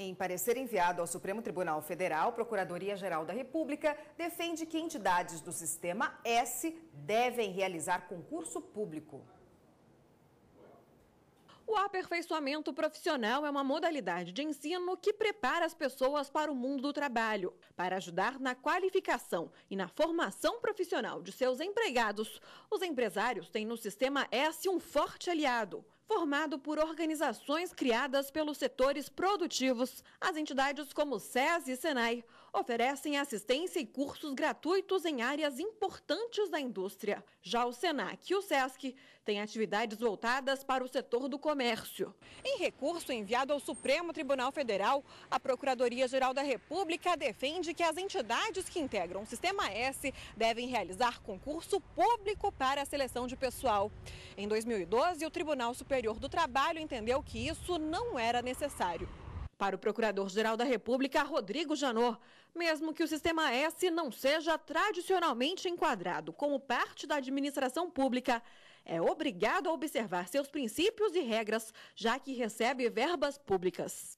Em parecer enviado ao Supremo Tribunal Federal, a Procuradoria-Geral da República defende que entidades do Sistema S devem realizar concurso público. O aperfeiçoamento profissional é uma modalidade de ensino que prepara as pessoas para o mundo do trabalho. Para ajudar na qualificação e na formação profissional de seus empregados, os empresários têm no sistema S um forte aliado formado por organizações criadas pelos setores produtivos, as entidades como SES e SENAI, oferecem assistência e cursos gratuitos em áreas importantes da indústria. Já o SENAC e o SESC têm atividades voltadas para o setor do comércio. Em recurso enviado ao Supremo Tribunal Federal, a Procuradoria-Geral da República defende que as entidades que integram o Sistema S devem realizar concurso público para a seleção de pessoal. Em 2012, o Tribunal Superior do Trabalho entendeu que isso não era necessário. Para o Procurador-Geral da República, Rodrigo Janot, mesmo que o Sistema S não seja tradicionalmente enquadrado como parte da administração pública, é obrigado a observar seus princípios e regras, já que recebe verbas públicas.